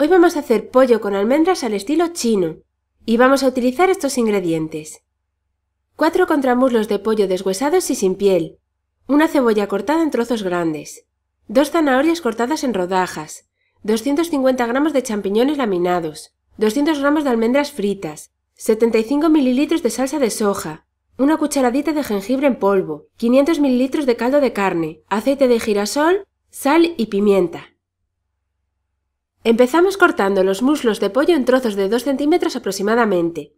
Hoy vamos a hacer pollo con almendras al estilo chino y vamos a utilizar estos ingredientes. 4 contramuslos de pollo deshuesados y sin piel, una cebolla cortada en trozos grandes, dos zanahorias cortadas en rodajas, 250 gramos de champiñones laminados, 200 gramos de almendras fritas, 75 mililitros de salsa de soja, una cucharadita de jengibre en polvo, 500 ml de caldo de carne, aceite de girasol, sal y pimienta. Empezamos cortando los muslos de pollo en trozos de 2 centímetros aproximadamente.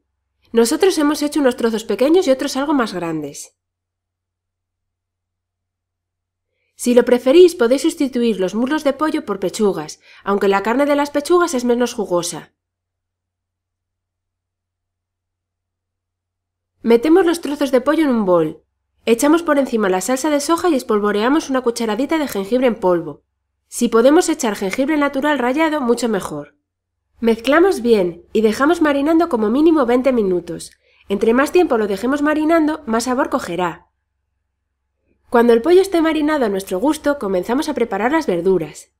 Nosotros hemos hecho unos trozos pequeños y otros algo más grandes. Si lo preferís podéis sustituir los muslos de pollo por pechugas, aunque la carne de las pechugas es menos jugosa. Metemos los trozos de pollo en un bol. Echamos por encima la salsa de soja y espolvoreamos una cucharadita de jengibre en polvo. Si podemos echar jengibre natural rallado, mucho mejor. Mezclamos bien y dejamos marinando como mínimo 20 minutos. Entre más tiempo lo dejemos marinando, más sabor cogerá. Cuando el pollo esté marinado a nuestro gusto, comenzamos a preparar las verduras.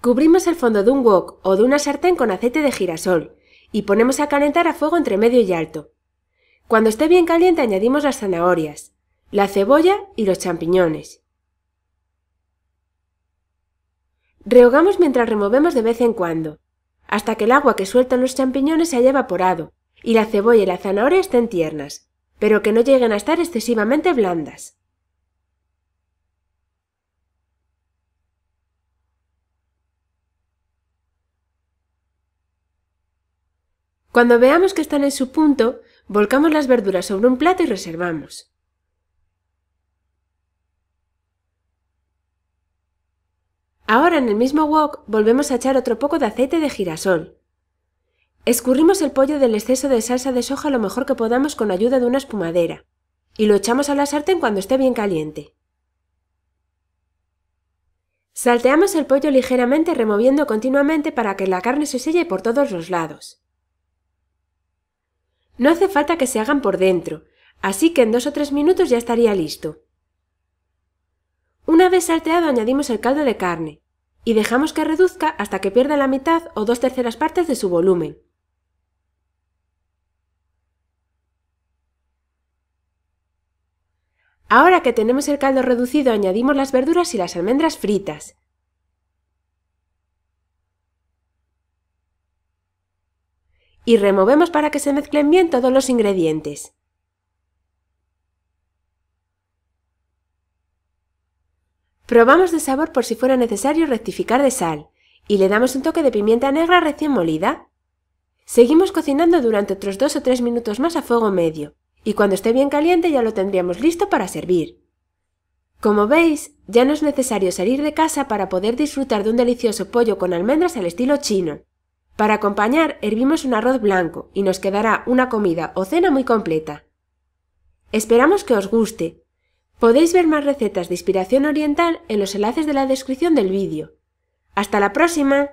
Cubrimos el fondo de un wok o de una sartén con aceite de girasol y ponemos a calentar a fuego entre medio y alto. Cuando esté bien caliente añadimos las zanahorias, la cebolla y los champiñones. Rehogamos mientras removemos de vez en cuando, hasta que el agua que sueltan los champiñones se haya evaporado y la cebolla y la zanahoria estén tiernas, pero que no lleguen a estar excesivamente blandas. Cuando veamos que están en su punto, volcamos las verduras sobre un plato y reservamos. Ahora en el mismo wok volvemos a echar otro poco de aceite de girasol. Escurrimos el pollo del exceso de salsa de soja lo mejor que podamos con ayuda de una espumadera y lo echamos a la sartén cuando esté bien caliente. Salteamos el pollo ligeramente removiendo continuamente para que la carne se selle por todos los lados. No hace falta que se hagan por dentro, así que en dos o tres minutos ya estaría listo. Una vez salteado añadimos el caldo de carne y dejamos que reduzca hasta que pierda la mitad o dos terceras partes de su volumen. Ahora que tenemos el caldo reducido, añadimos las verduras y las almendras fritas. Y removemos para que se mezclen bien todos los ingredientes. Probamos de sabor por si fuera necesario rectificar de sal y le damos un toque de pimienta negra recién molida. Seguimos cocinando durante otros dos o tres minutos más a fuego medio y cuando esté bien caliente ya lo tendríamos listo para servir. Como veis, ya no es necesario salir de casa para poder disfrutar de un delicioso pollo con almendras al estilo chino. Para acompañar, hervimos un arroz blanco y nos quedará una comida o cena muy completa. Esperamos que os guste Podéis ver más recetas de inspiración oriental en los enlaces de la descripción del vídeo. ¡Hasta la próxima!